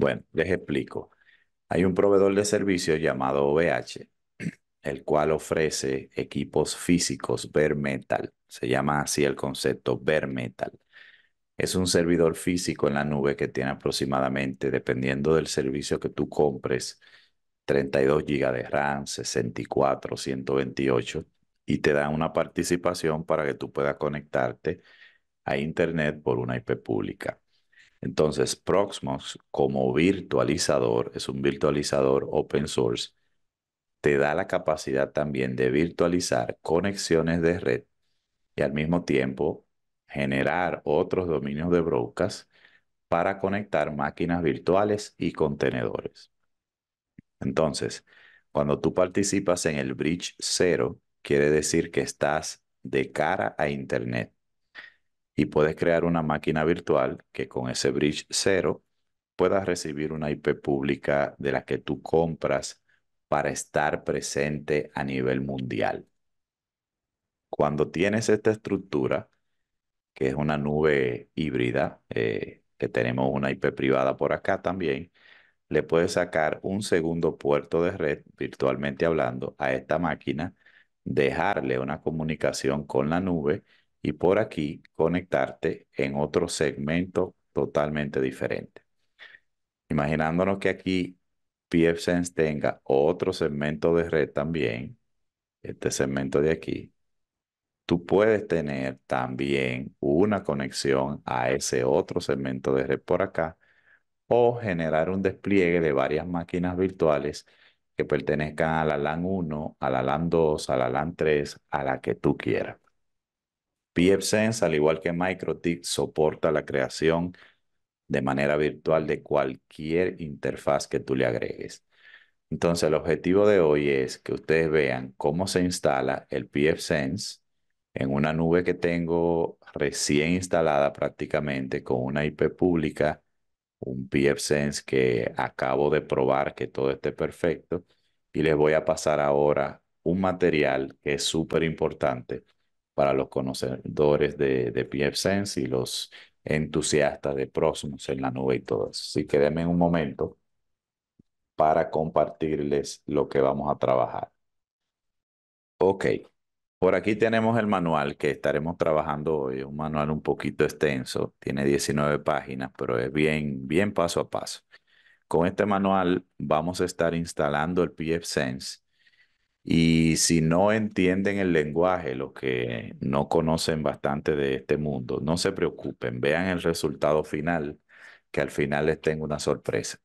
Bueno, les explico. Hay un proveedor de servicios llamado OVH, el cual ofrece equipos físicos bare metal. Se llama así el concepto bare metal. Es un servidor físico en la nube que tiene aproximadamente, dependiendo del servicio que tú compres, 32 GB de RAM, 64, 128, y te da una participación para que tú puedas conectarte a Internet por una IP pública. Entonces, Proxmox como virtualizador, es un virtualizador open source, te da la capacidad también de virtualizar conexiones de red y al mismo tiempo generar otros dominios de broadcast para conectar máquinas virtuales y contenedores. Entonces, cuando tú participas en el Bridge 0, quiere decir que estás de cara a Internet y puedes crear una máquina virtual que con ese bridge cero puedas recibir una IP pública de la que tú compras para estar presente a nivel mundial. Cuando tienes esta estructura, que es una nube híbrida, eh, que tenemos una IP privada por acá también, le puedes sacar un segundo puerto de red, virtualmente hablando, a esta máquina, dejarle una comunicación con la nube y por aquí conectarte en otro segmento totalmente diferente. Imaginándonos que aquí PFSense tenga otro segmento de red también, este segmento de aquí, tú puedes tener también una conexión a ese otro segmento de red por acá o generar un despliegue de varias máquinas virtuales que pertenezcan a la LAN 1, a la LAN 2, a la LAN 3, a la que tú quieras. PFSense, al igual que MicroTik, soporta la creación de manera virtual de cualquier interfaz que tú le agregues. Entonces, el objetivo de hoy es que ustedes vean cómo se instala el PFSense en una nube que tengo recién instalada prácticamente con una IP pública, un PFSense que acabo de probar que todo esté perfecto y les voy a pasar ahora un material que es súper importante para los conocedores de, de PFSense y los entusiastas de próximos en la nube y todo Así que denme un momento para compartirles lo que vamos a trabajar. Ok, por aquí tenemos el manual que estaremos trabajando hoy, un manual un poquito extenso, tiene 19 páginas, pero es bien, bien paso a paso. Con este manual vamos a estar instalando el PFSense y si no entienden el lenguaje, los que no conocen bastante de este mundo, no se preocupen, vean el resultado final, que al final les tengo una sorpresa.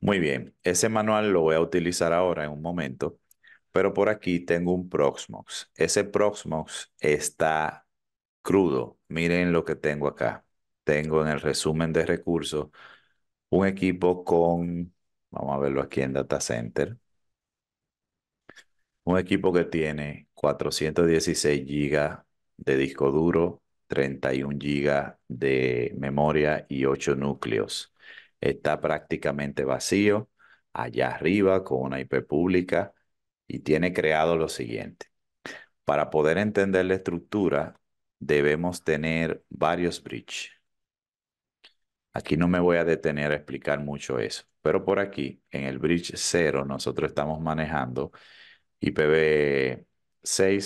Muy bien, ese manual lo voy a utilizar ahora en un momento, pero por aquí tengo un Proxmox. Ese Proxmox está crudo. Miren lo que tengo acá. Tengo en el resumen de recursos un equipo con, vamos a verlo aquí en Data Center, un equipo que tiene 416 GB de disco duro, 31 GB de memoria y 8 núcleos. Está prácticamente vacío, allá arriba con una IP pública y tiene creado lo siguiente. Para poder entender la estructura, debemos tener varios bridges. Aquí no me voy a detener a explicar mucho eso, pero por aquí, en el bridge 0, nosotros estamos manejando IPv6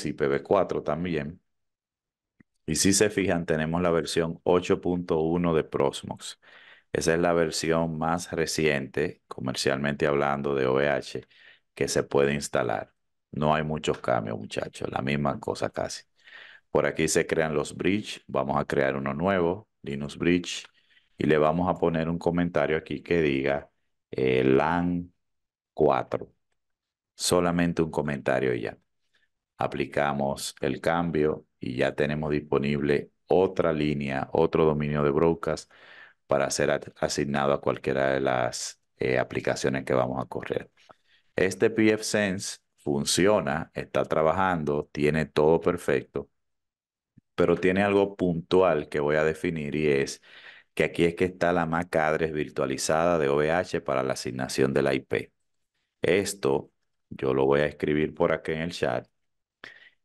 y IPv4 también. Y si se fijan, tenemos la versión 8.1 de Proxmox. Esa es la versión más reciente, comercialmente hablando, de OVH que se puede instalar. No hay muchos cambios, muchachos, la misma cosa casi. Por aquí se crean los bridge, vamos a crear uno nuevo, Linux Bridge, y le vamos a poner un comentario aquí que diga eh, LAN 4 solamente un comentario y ya. Aplicamos el cambio y ya tenemos disponible otra línea, otro dominio de broadcast para ser asignado a cualquiera de las eh, aplicaciones que vamos a correr. Este PFSense funciona, está trabajando, tiene todo perfecto, pero tiene algo puntual que voy a definir y es que aquí es que está la MAC address virtualizada de OVH para la asignación de la IP. Esto yo lo voy a escribir por aquí en el chat.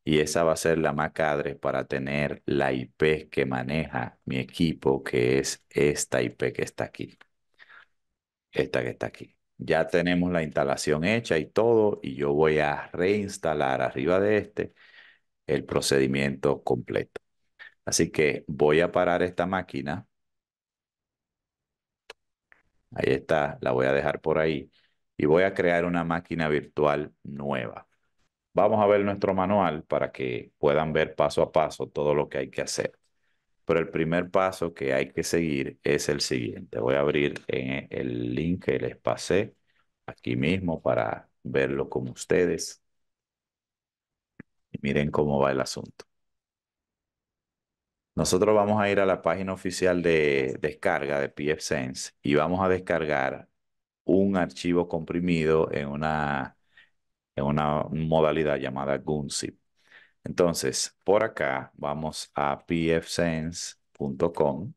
Y esa va a ser la macadre para tener la IP que maneja mi equipo, que es esta IP que está aquí. Esta que está aquí. Ya tenemos la instalación hecha y todo, y yo voy a reinstalar arriba de este el procedimiento completo. Así que voy a parar esta máquina. Ahí está, la voy a dejar por ahí y voy a crear una máquina virtual nueva. Vamos a ver nuestro manual para que puedan ver paso a paso todo lo que hay que hacer. Pero el primer paso que hay que seguir es el siguiente. Voy a abrir el link que les pasé aquí mismo para verlo con ustedes. Y miren cómo va el asunto. Nosotros vamos a ir a la página oficial de descarga de PFSense y vamos a descargar un archivo comprimido en una, en una modalidad llamada GUNZIP. Entonces, por acá vamos a pfsense.com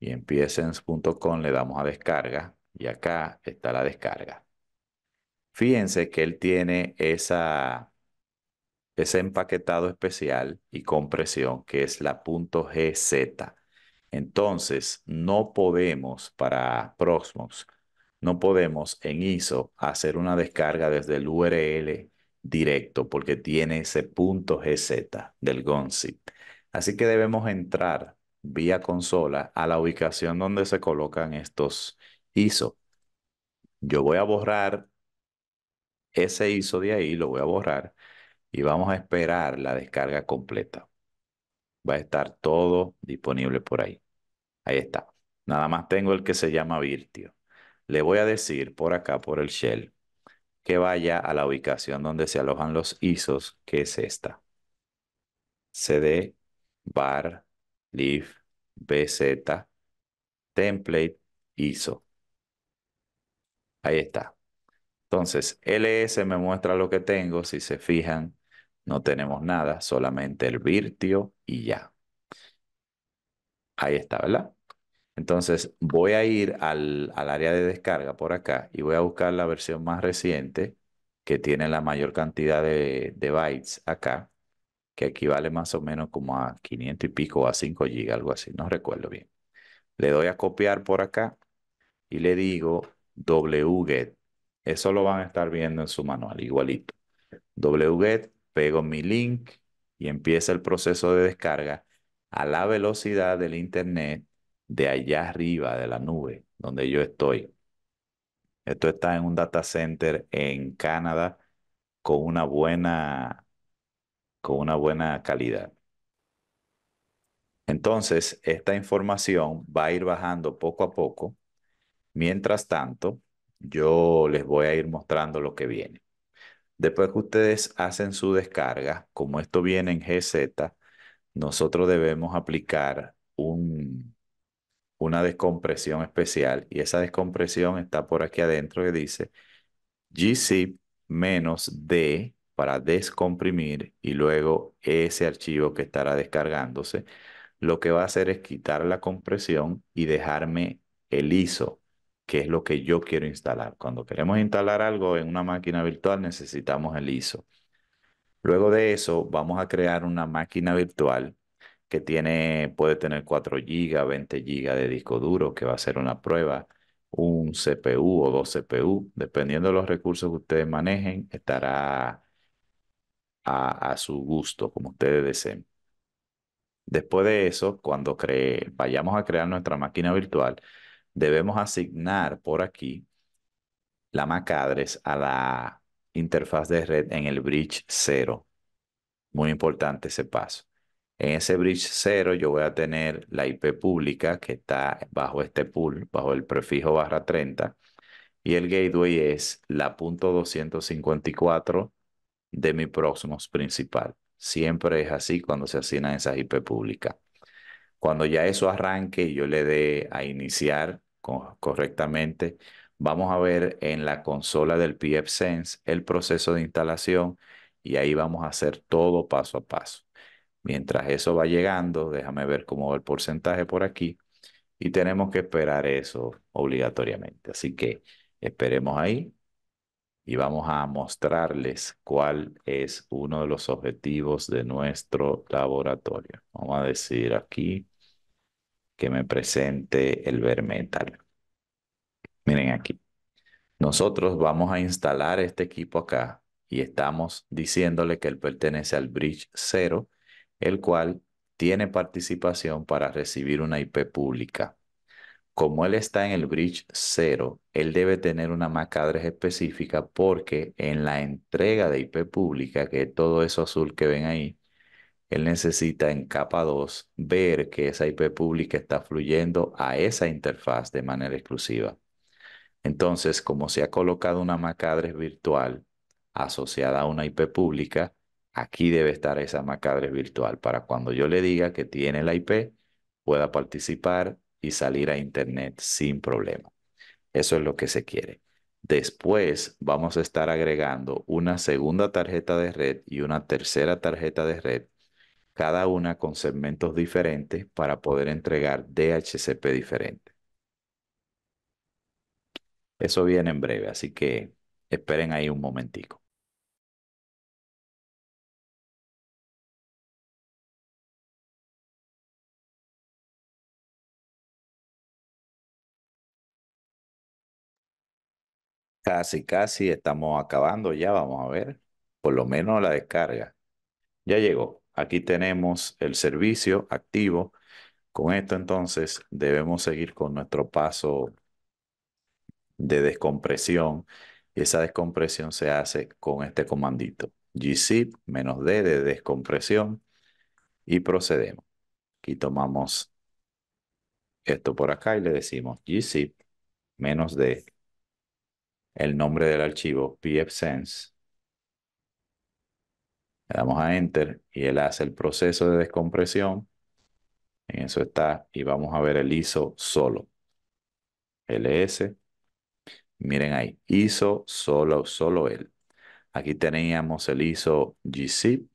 y en pfsense.com le damos a descarga y acá está la descarga. Fíjense que él tiene esa, ese empaquetado especial y compresión que es la .gz. Entonces, no podemos para Proxmox no podemos en ISO hacer una descarga desde el URL directo porque tiene ese punto GZ del GONZI. Así que debemos entrar vía consola a la ubicación donde se colocan estos ISO. Yo voy a borrar ese ISO de ahí, lo voy a borrar y vamos a esperar la descarga completa. Va a estar todo disponible por ahí. Ahí está. Nada más tengo el que se llama Virtio le voy a decir por acá, por el shell, que vaya a la ubicación donde se alojan los ISOs, que es esta. CD bar leaf bz template ISO. Ahí está. Entonces, ls me muestra lo que tengo. Si se fijan, no tenemos nada, solamente el virtio y ya. Ahí está, ¿verdad? Entonces voy a ir al, área de descarga por acá y voy a buscar la versión más reciente que tiene la mayor cantidad de, bytes acá, que equivale más o menos como a 500 y pico a 5 GB, algo así, no recuerdo bien. Le doy a copiar por acá y le digo wget. Eso lo van a estar viendo en su manual, igualito. wget, pego mi link y empieza el proceso de descarga a la velocidad del internet de allá arriba de la nube donde yo estoy. Esto está en un data center en Canadá con una buena, con una buena calidad. Entonces, esta información va a ir bajando poco a poco. Mientras tanto, yo les voy a ir mostrando lo que viene. Después que ustedes hacen su descarga, como esto viene en GZ, nosotros debemos aplicar un, una descompresión especial y esa descompresión está por aquí adentro que dice gzip menos d para descomprimir y luego ese archivo que estará descargándose lo que va a hacer es quitar la compresión y dejarme el ISO, que es lo que yo quiero instalar. Cuando queremos instalar algo en una máquina virtual necesitamos el ISO. Luego de eso vamos a crear una máquina virtual que tiene, puede tener 4 GB, 20 GB de disco duro, que va a ser una prueba, un CPU o dos CPU, dependiendo de los recursos que ustedes manejen, estará a, su gusto, como ustedes deseen. Después de eso, cuando cree, vayamos a crear nuestra máquina virtual, debemos asignar por aquí la MAC address a la interfaz de red en el bridge 0. Muy importante ese paso. En ese bridge 0 yo voy a tener la IP pública que está bajo este pool, bajo el prefijo barra 30. Y el gateway es la punto 254 de mi Proxmox principal. Siempre es así cuando se asignan esas IP públicas. Cuando ya eso arranque y yo le dé a iniciar correctamente, vamos a ver en la consola del PFSense el proceso de instalación y ahí vamos a hacer todo paso a paso. Mientras eso va llegando, déjame ver cómo va el porcentaje por aquí. Y tenemos que esperar eso obligatoriamente. Así que esperemos ahí y vamos a mostrarles cuál es uno de los objetivos de nuestro laboratorio. Vamos a decir aquí que me presente el Vermetal. Miren aquí. Nosotros vamos a instalar este equipo acá y estamos diciéndole que él pertenece al bridge 0 el cual tiene participación para recibir una IP pública. Como él está en el bridge 0, él debe tener una MAC address específica porque en la entrega de IP pública, que es todo eso azul que ven ahí, él necesita en capa 2 ver que esa IP pública está fluyendo a esa interfaz de manera exclusiva. Entonces, como se ha colocado una MAC address virtual asociada a una IP pública, Aquí debe estar esa macadre virtual para cuando yo le diga que tiene la IP, pueda participar y salir a Internet sin problema. Eso es lo que se quiere. Después vamos a estar agregando una segunda tarjeta de red y una tercera tarjeta de red, cada una con segmentos diferentes para poder entregar DHCP diferente. Eso viene en breve, así que esperen ahí un momentico. Casi, casi estamos acabando ya, vamos a ver, por lo menos la descarga. Ya llegó, aquí tenemos el servicio activo. Con esto entonces debemos seguir con nuestro paso de descompresión y esa descompresión se hace con este comandito gzip -d de descompresión y procedemos. Aquí tomamos esto por acá y le decimos gzip -d el nombre del archivo, pfSense. Le damos a Enter y él hace el proceso de descompresión. En eso está y vamos a ver el ISO solo. LS. Miren ahí, ISO solo, solo él. Aquí teníamos el ISO GZIP.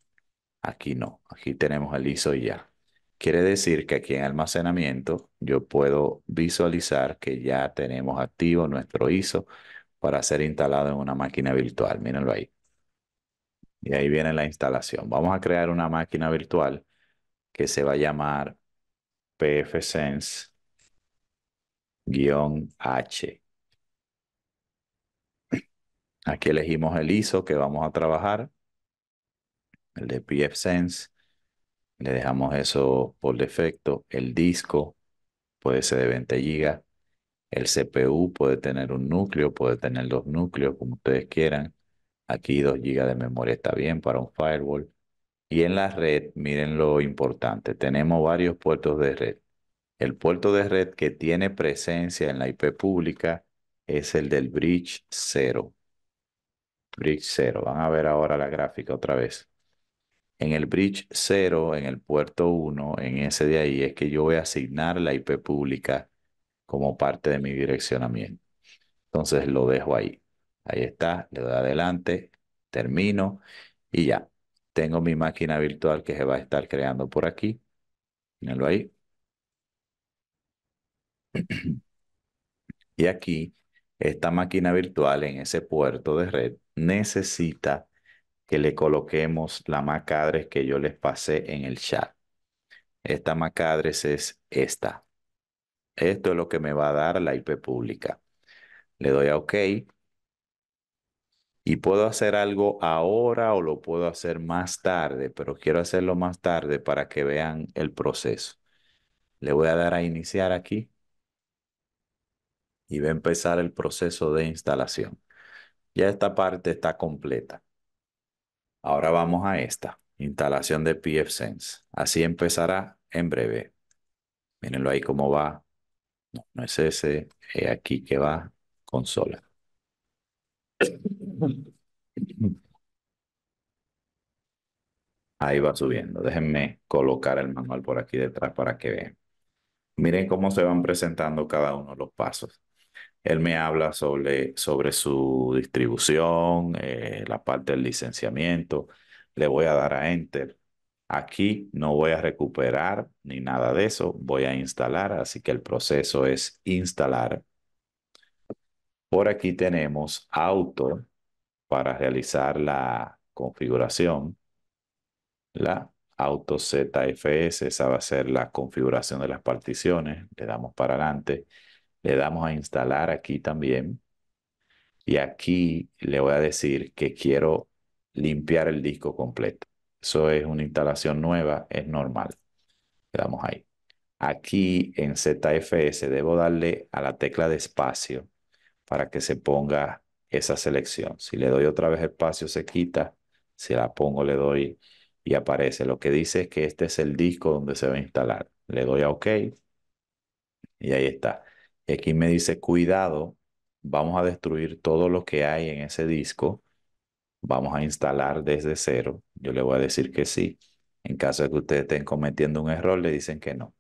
Aquí no, aquí tenemos el ISO ya. Quiere decir que aquí en almacenamiento yo puedo visualizar que ya tenemos activo nuestro ISO para ser instalado en una máquina virtual. Mírenlo ahí. Y ahí viene la instalación. Vamos a crear una máquina virtual que se va a llamar pfSense-h. Aquí elegimos el ISO que vamos a trabajar, el de pfSense. Le dejamos eso por defecto. El disco puede ser de 20 GB. El CPU puede tener un núcleo, puede tener dos núcleos, como ustedes quieran. Aquí 2 GB de memoria está bien para un firewall. Y en la red, miren lo importante, tenemos varios puertos de red. El puerto de red que tiene presencia en la IP pública es el del Bridge 0. Bridge 0. Van a ver ahora la gráfica otra vez. En el Bridge 0, en el puerto 1, en ese de ahí, es que yo voy a asignar la IP pública como parte de mi direccionamiento. Entonces lo dejo ahí. Ahí está, le doy adelante, termino y ya. Tengo mi máquina virtual que se va a estar creando por aquí. Mírenlo ahí. y aquí, esta máquina virtual en ese puerto de red necesita que le coloquemos la macadres que yo les pasé en el chat. Esta macadres es esta. Esto es lo que me va a dar la IP pública. Le doy a OK. Y puedo hacer algo ahora o lo puedo hacer más tarde, pero quiero hacerlo más tarde para que vean el proceso. Le voy a dar a iniciar aquí y va a empezar el proceso de instalación. Ya esta parte está completa. Ahora vamos a esta, instalación de PFSense. Así empezará en breve. Mírenlo ahí cómo va no, es ese eh, aquí que va consola. Ahí va subiendo. Déjenme colocar el manual por aquí detrás para que vean. Miren cómo se van presentando cada uno de los pasos. Él me habla sobre, sobre su distribución, eh, la parte del licenciamiento. Le voy a dar a Enter. Aquí no voy a recuperar ni nada de eso, voy a instalar, así que el proceso es instalar. Por aquí tenemos auto para realizar la configuración. La auto ZFS, esa va a ser la configuración de las particiones. Le damos para adelante. Le damos a instalar aquí también. Y aquí le voy a decir que quiero limpiar el disco completo. Eso es una instalación nueva, es normal. Quedamos ahí. Aquí en ZFS debo darle a la tecla de espacio para que se ponga esa selección. Si le doy otra vez espacio se quita, si la pongo le doy y aparece. Lo que dice es que este es el disco donde se va a instalar. Le doy a OK y ahí está. aquí me dice, cuidado, vamos a destruir todo lo que hay en ese disco vamos a instalar desde cero, yo le voy a decir que sí. En caso de que ustedes estén cometiendo un error, le dicen que no.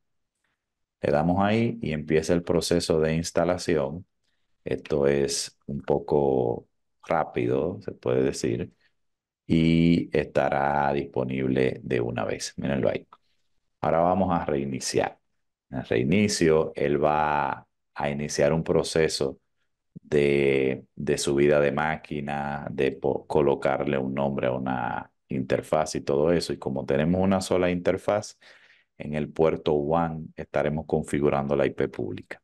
Le damos ahí y empieza el proceso de instalación. Esto es un poco rápido, se puede decir, y estará disponible de una vez. Mírenlo ahí. Ahora vamos a reiniciar. En el reinicio, él va a iniciar un proceso de, de subida de máquina, de colocarle un nombre a una interfaz y todo eso. Y como tenemos una sola interfaz, en el puerto one estaremos configurando la IP pública.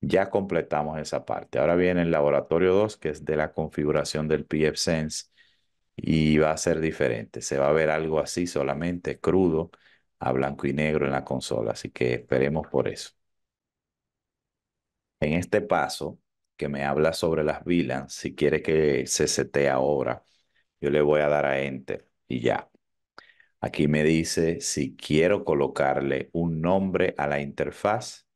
Ya completamos esa parte. Ahora viene el laboratorio 2, que es de la configuración del PFSense y va a ser diferente. Se va a ver algo así solamente crudo a blanco y negro en la consola. Así que esperemos por eso. En este paso, que me habla sobre las vilas. si quiere que se sete ahora, yo le voy a dar a Enter y ya. Aquí me dice si quiero colocarle un nombre a la interfaz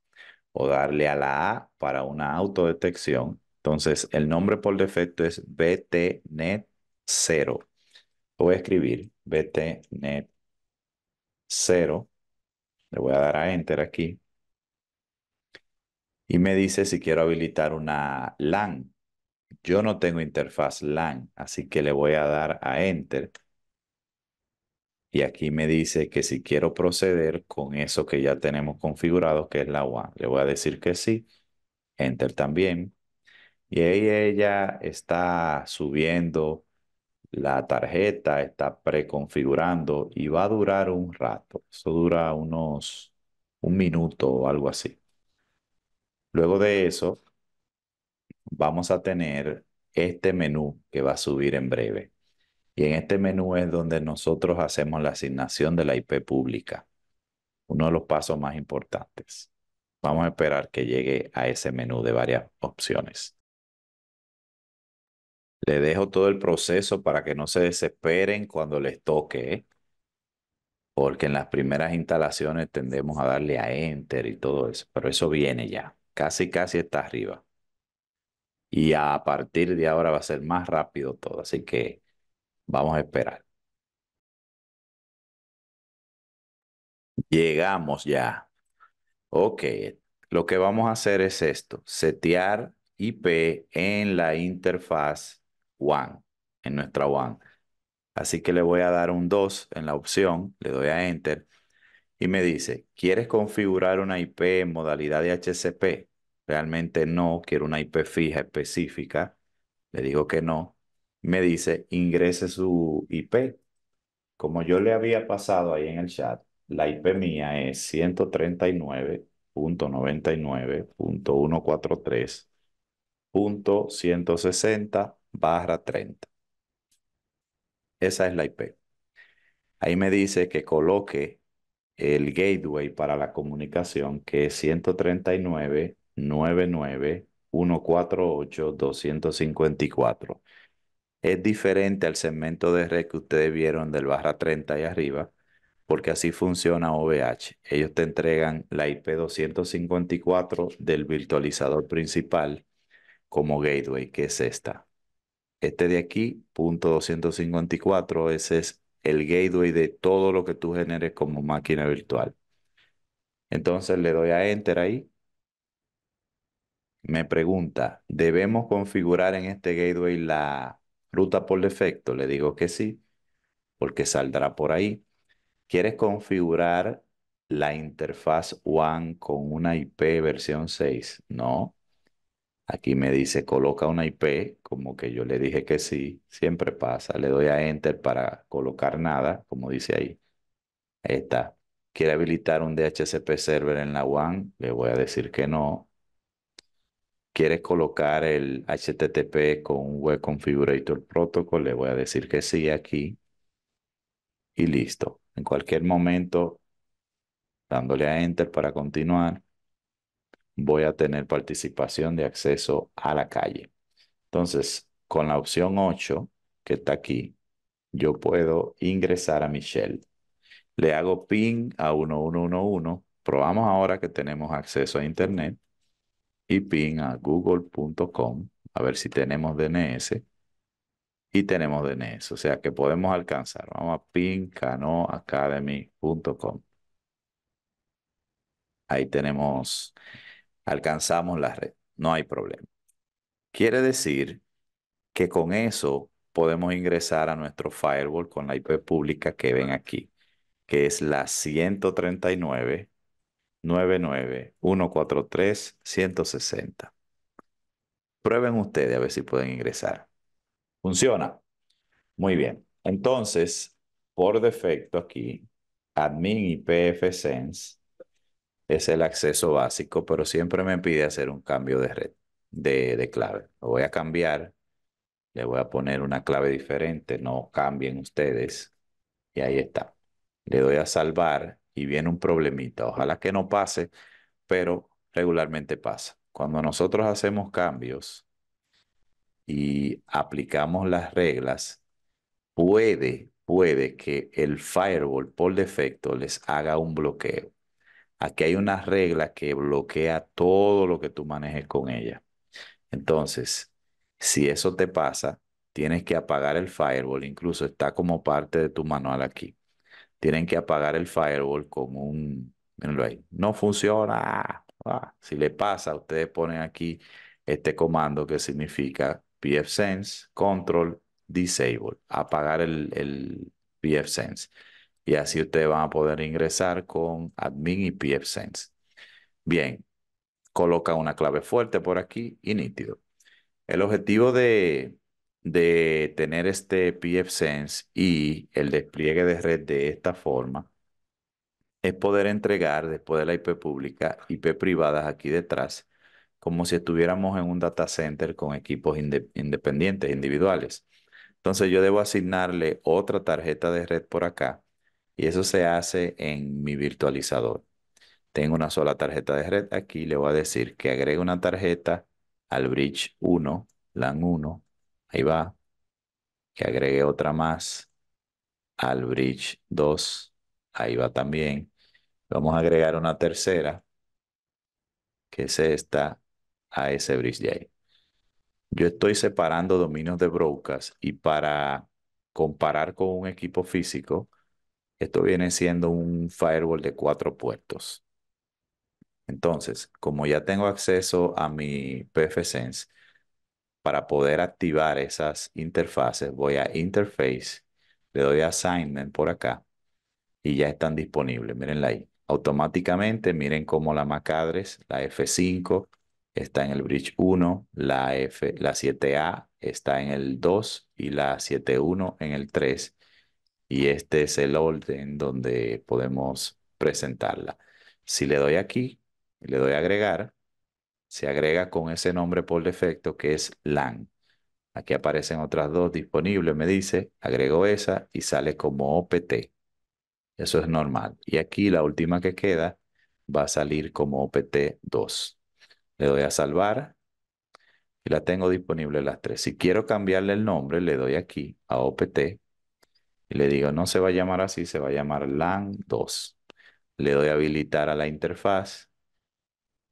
o darle a la A para una autodetección. Entonces, el nombre por defecto es BTNet0. Voy a escribir BTNet0. Le voy a dar a Enter aquí y me dice si quiero habilitar una LAN. Yo no tengo interfaz LAN, así que le voy a dar a Enter. Y aquí me dice que si quiero proceder con eso que ya tenemos configurado, que es la WAN. Le voy a decir que sí. Enter también. Y ahí ella está subiendo la tarjeta, está preconfigurando y va a durar un rato. Eso dura unos un minuto o algo así. Luego de eso, vamos a tener este menú que va a subir en breve. Y en este menú es donde nosotros hacemos la asignación de la IP pública, uno de los pasos más importantes. Vamos a esperar que llegue a ese menú de varias opciones. Le dejo todo el proceso para que no se desesperen cuando les toque, porque en las primeras instalaciones tendemos a darle a Enter y todo eso, pero eso viene ya. Casi, casi está arriba. Y a partir de ahora va a ser más rápido todo. Así que vamos a esperar. Llegamos ya. Ok, lo que vamos a hacer es esto, setear IP en la interfaz WAN, en nuestra WAN. Así que le voy a dar un 2 en la opción, le doy a Enter y me dice, ¿quieres configurar una IP en modalidad de HCP? realmente no quiero una IP fija específica, le digo que no, me dice ingrese su IP. Como yo le había pasado ahí en el chat, la IP mía es 139.99.143.160 barra 30. Esa es la IP. Ahí me dice que coloque el gateway para la comunicación que es 139 99148254 254 Es diferente al segmento de red que ustedes vieron del barra 30 y arriba, porque así funciona OVH. Ellos te entregan la IP 254 del virtualizador principal como gateway, que es esta. Este de aquí, punto 254, ese es el gateway de todo lo que tú generes como máquina virtual. Entonces le doy a Enter ahí me pregunta, ¿debemos configurar en este gateway la ruta por defecto? Le digo que sí, porque saldrá por ahí. ¿Quieres configurar la interfaz WAN con una IP versión 6? No. Aquí me dice, coloca una IP, como que yo le dije que sí, siempre pasa. Le doy a Enter para colocar nada, como dice ahí. Ahí está. ¿Quiere habilitar un DHCP server en la WAN? Le voy a decir que no ¿Quieres colocar el HTTP con un Web Configurator Protocol? Le voy a decir que sí aquí. Y listo. En cualquier momento, dándole a Enter para continuar, voy a tener participación de acceso a la calle. Entonces, con la opción 8, que está aquí, yo puedo ingresar a mi shell. Le hago ping a 1111. Probamos ahora que tenemos acceso a Internet y pin a google.com a ver si tenemos DNS y tenemos DNS, o sea que podemos alcanzar. Vamos a pincanoacademy.com. Ahí tenemos, alcanzamos la red, no hay problema. Quiere decir que con eso podemos ingresar a nuestro firewall con la IP pública que ven aquí, que es la 139 99143160. 160 Prueben ustedes a ver si pueden ingresar. Funciona. Muy bien. Entonces, por defecto aquí, admin IPF Sense es el acceso básico, pero siempre me pide hacer un cambio de red, de, de clave. Lo voy a cambiar, le voy a poner una clave diferente, no cambien ustedes. Y ahí está. Le doy a salvar y viene un problemita. Ojalá que no pase, pero regularmente pasa. Cuando nosotros hacemos cambios y aplicamos las reglas, puede, puede que el firewall por defecto les haga un bloqueo. Aquí hay una regla que bloquea todo lo que tú manejes con ella. Entonces, si eso te pasa, tienes que apagar el firewall. Incluso está como parte de tu manual aquí tienen que apagar el firewall con un, no funciona. Ah, si le pasa, ustedes ponen aquí este comando que significa pfSense control disable, apagar el, el pfSense. Y así ustedes van a poder ingresar con admin y pfSense. Bien, coloca una clave fuerte por aquí y nítido. El objetivo de, de tener este PFSense y el despliegue de red de esta forma es poder entregar después de la IP pública, IP privadas aquí detrás, como si estuviéramos en un data center con equipos independientes, individuales. Entonces yo debo asignarle otra tarjeta de red por acá y eso se hace en mi virtualizador. Tengo una sola tarjeta de red aquí, le voy a decir que agregue una tarjeta al bridge 1, LAN 1, Ahí va. Que agregue otra más al bridge 2. Ahí va también. Vamos a agregar una tercera, que es esta, a ese bridge de ahí. Yo estoy separando dominios de broadcast y para comparar con un equipo físico, esto viene siendo un firewall de cuatro puertos. Entonces, como ya tengo acceso a mi PFSense, para poder activar esas interfaces, voy a Interface, le doy a Assignment por acá y ya están disponibles. Mirenla ahí. Automáticamente, miren cómo la Macadres, la F5, está en el Bridge 1, la, F, la 7A está en el 2 y la 7.1 en el 3. Y este es el orden donde podemos presentarla. Si le doy aquí, le doy a agregar, se agrega con ese nombre por defecto que es LAN. Aquí aparecen otras dos disponibles, me dice, agrego esa y sale como OPT. Eso es normal. Y aquí la última que queda va a salir como OPT2. Le doy a salvar y la tengo disponible las tres. Si quiero cambiarle el nombre, le doy aquí a OPT y le digo, no se va a llamar así, se va a llamar LAN2. Le doy a habilitar a la interfaz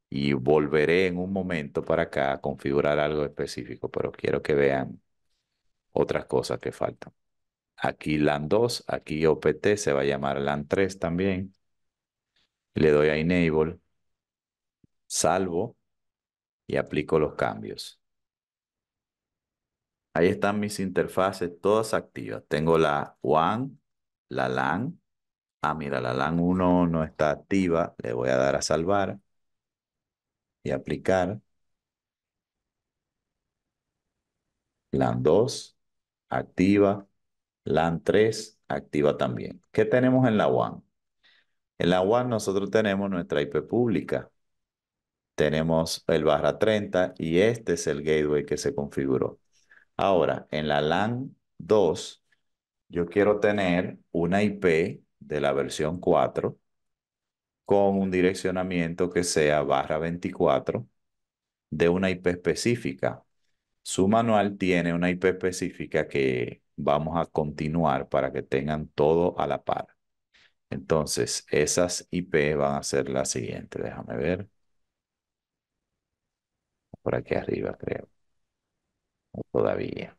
y volveré en un momento para acá a configurar algo específico, pero quiero que vean otras cosas que faltan. Aquí LAN 2, aquí OPT se va a llamar LAN 3 también. Le doy a Enable, salvo y aplico los cambios. Ahí están mis interfaces todas activas. Tengo la WAN, la LAN. Ah, mira, la LAN 1 no está activa. Le voy a dar a salvar y aplicar. LAN 2, activa. LAN 3, activa también. ¿Qué tenemos en la WAN? En la WAN nosotros tenemos nuestra IP pública. Tenemos el barra 30 y este es el gateway que se configuró. Ahora, en la LAN 2, yo quiero tener una IP de la versión 4 con un direccionamiento que sea barra 24 de una IP específica. Su manual tiene una IP específica que vamos a continuar para que tengan todo a la par. Entonces, esas IP van a ser las siguientes. Déjame ver. Por aquí arriba, creo. todavía.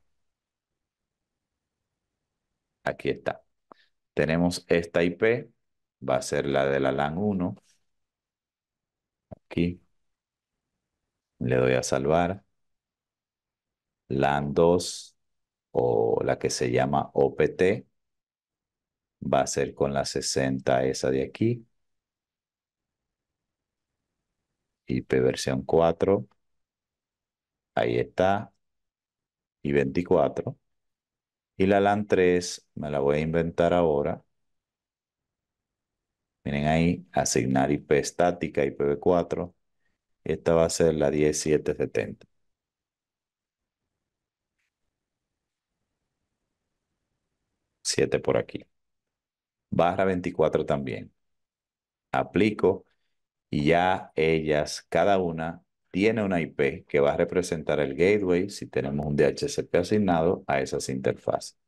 Aquí está. Tenemos esta IP va a ser la de la LAN 1. Aquí. Le doy a salvar. LAN 2 o la que se llama OPT va a ser con la 60 esa de aquí. IP versión 4. Ahí está. Y 24. Y la LAN 3 me la voy a inventar ahora. Miren ahí, asignar IP estática, IPv4. Esta va a ser la 10770. 7 por aquí. Barra 24 también. Aplico y ya ellas, cada una, tiene una IP que va a representar el gateway si tenemos un DHCP asignado a esas interfaces.